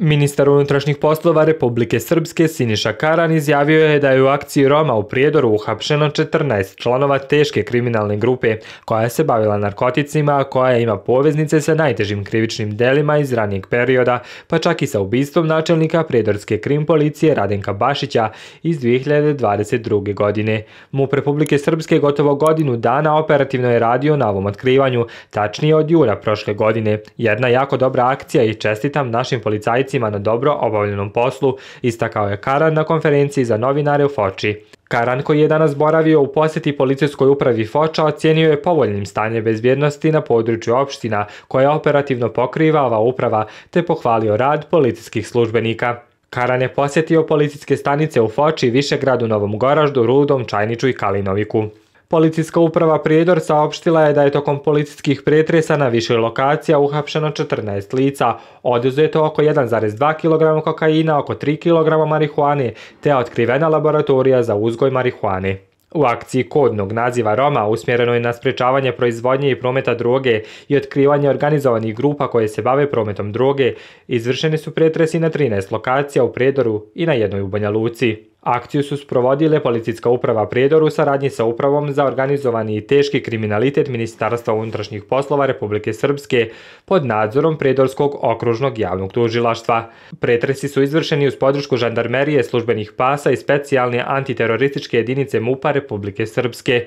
Ministar unutrašnjih poslova Republike Srpske Siniša Karan izjavio je da je u akciji Roma u Prijedoru uhapšeno 14 članova teške kriminalne grupe koja se bavila narkoticima, koja ima poveznice sa najtežim krivičnim delima iz ranijeg perioda, pa čak i sa ubistvom načelnika Prijedorske krim policije Radenka Bašića iz 2022. godine. MUP Republike Srpske gotovo godinu dana operativno je radio na ovom otkrivanju, tačnije od jura prošle godine. Jedna jako dobra akcija i čestitam našim policajcima radnicima na dobro obavljenom poslu, istakao je Karan na konferenciji za novinare u Foči. Karan koji je danas boravio u posjeti policijskoj upravi Foča ocijenio je povoljnim stanje bezbjednosti na području opština koje operativno pokriva ova uprava te pohvalio rad policijskih službenika. Karan je posjetio policijske stanice u Foči, Višegradu, Novom Goraždu, Rudom, Čajniču i Kalinoviku. Policijska uprava Prijedor saopštila je da je tokom policijskih pretresa na više lokacija uhapšeno 14 lica. Oduzeto oko 1,2 kg kokaina, oko 3 kg marihuane, te otkrivena laboratorija za uzgoj marihuane. U akciji kodnog naziva Roma usmjereno je na sprečavanje proizvodnje i prometa droge i otkrivanje organizovanih grupa koje se bave prometom droge, izvršeni su pretresi na 13 lokacija u Predoru i na jednoj u Banja Luci. Akciju su sprovodile Policijska uprava Prijedor u saradnji sa Upravom za organizovani i teški kriminalitet Ministarstva unutrašnjih poslova Republike Srpske pod nadzorom Prijedorskog okružnog javnog tužilaštva. Pretresi su izvršeni uz podršku žandarmerije službenih pasa i specijalne antiterorističke jedinice MUPA Republike Srpske.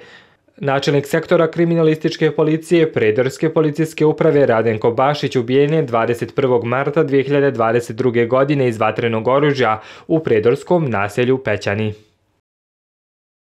Načelnik sektora kriminalističke policije Predorske policijske uprave Radenko Bašić ubijen je 21. marta 2022. godine iz vatrenog oružja u Predorskom naselju Pećani.